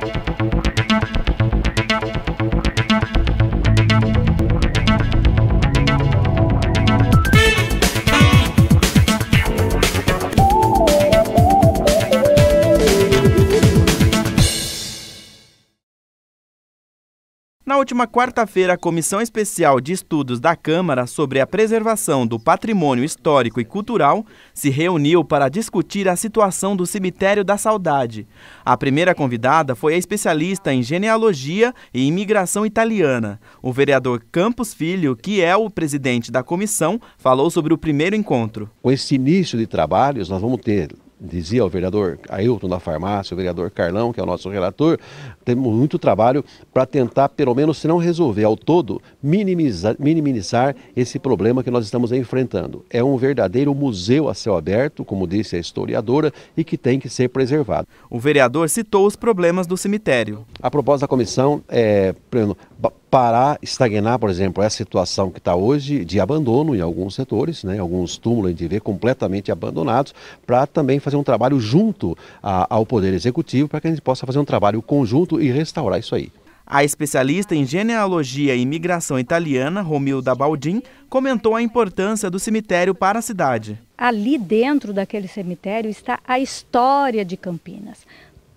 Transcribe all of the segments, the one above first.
Thank you. Na última quarta-feira, a Comissão Especial de Estudos da Câmara sobre a Preservação do Patrimônio Histórico e Cultural se reuniu para discutir a situação do Cemitério da Saudade. A primeira convidada foi a especialista em genealogia e imigração italiana. O vereador Campos Filho, que é o presidente da comissão, falou sobre o primeiro encontro. Com esse início de trabalhos, nós vamos ter dizia o vereador Ailton da farmácia, o vereador Carlão, que é o nosso relator, temos muito trabalho para tentar, pelo menos, se não resolver ao todo, minimizar, minimizar esse problema que nós estamos enfrentando. É um verdadeiro museu a céu aberto, como disse a historiadora, e que tem que ser preservado. O vereador citou os problemas do cemitério. A proposta da comissão é parar, estagnar, por exemplo, essa situação que está hoje de abandono em alguns setores, né, alguns túmulos a gente vê completamente abandonados, para também fazer um trabalho junto a, ao Poder Executivo, para que a gente possa fazer um trabalho conjunto e restaurar isso aí. A especialista em genealogia e imigração italiana, Romilda Baldin, comentou a importância do cemitério para a cidade. Ali dentro daquele cemitério está a história de Campinas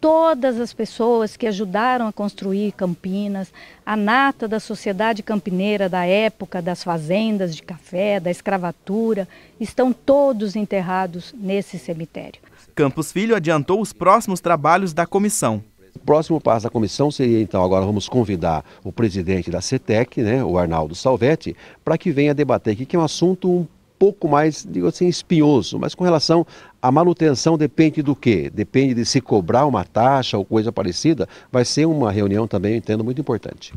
todas as pessoas que ajudaram a construir Campinas, a nata da sociedade campineira da época, das fazendas de café, da escravatura, estão todos enterrados nesse cemitério. Campos Filho adiantou os próximos trabalhos da comissão. O próximo passo da comissão seria, então, agora vamos convidar o presidente da CETEC, né, o Arnaldo Salvetti, para que venha debater aqui, que é um assunto pouco mais, digo assim, espinhoso. Mas com relação à manutenção, depende do quê? Depende de se cobrar uma taxa ou coisa parecida. Vai ser uma reunião também, eu entendo, muito importante.